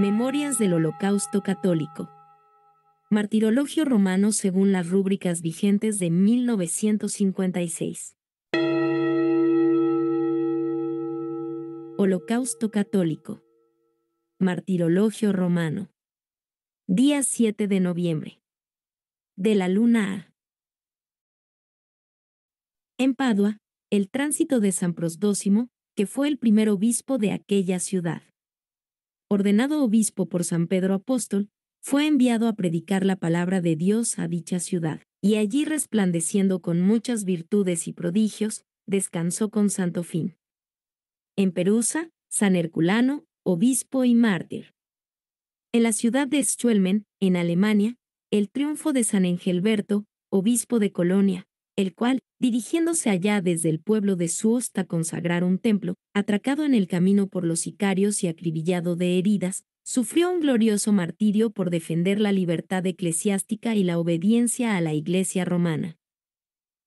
Memorias del Holocausto Católico. Martirologio romano según las rúbricas vigentes de 1956. Holocausto Católico. Martirologio romano. Día 7 de noviembre. De la luna A. En Padua, el tránsito de San Prosdósimo, que fue el primer obispo de aquella ciudad ordenado obispo por San Pedro Apóstol, fue enviado a predicar la palabra de Dios a dicha ciudad, y allí resplandeciendo con muchas virtudes y prodigios, descansó con santo fin. En Perusa, San Herculano, obispo y mártir. En la ciudad de Schuelmen, en Alemania, el triunfo de San Engelberto, obispo de Colonia, el cual, dirigiéndose allá desde el pueblo de Suosta a consagrar un templo, atracado en el camino por los sicarios y acribillado de heridas, sufrió un glorioso martirio por defender la libertad eclesiástica y la obediencia a la Iglesia romana.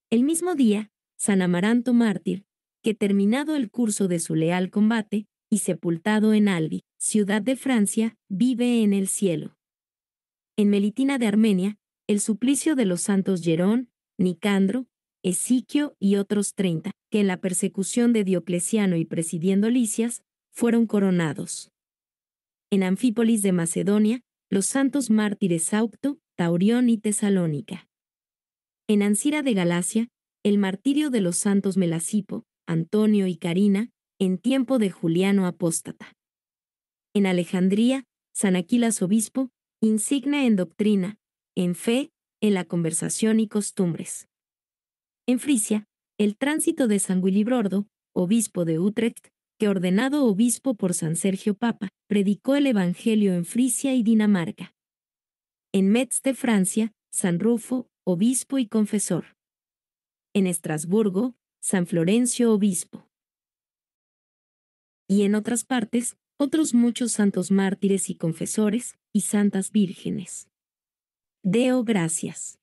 El mismo día, San Amaranto mártir, que terminado el curso de su leal combate, y sepultado en Albi, ciudad de Francia, vive en el cielo. En Melitina de Armenia, el suplicio de los santos Jerón, Nicandro, Esiquio y otros treinta, que en la persecución de Diocleciano y presidiendo Licias, fueron coronados. En Anfípolis de Macedonia, los santos mártires Aucto, Taurión y Tesalónica. En Ancira de Galacia, el martirio de los santos Melasipo, Antonio y Carina, en tiempo de Juliano Apóstata. En Alejandría, San Aquilas Obispo, insigna en doctrina, en fe, en la conversación y costumbres. En Frisia, el tránsito de San Wilibordo, obispo de Utrecht, que ordenado obispo por San Sergio Papa, predicó el Evangelio en Frisia y Dinamarca. En Metz de Francia, San Rufo, obispo y confesor. En Estrasburgo, San Florencio, obispo. Y en otras partes, otros muchos santos mártires y confesores, y santas vírgenes. Deo gracias.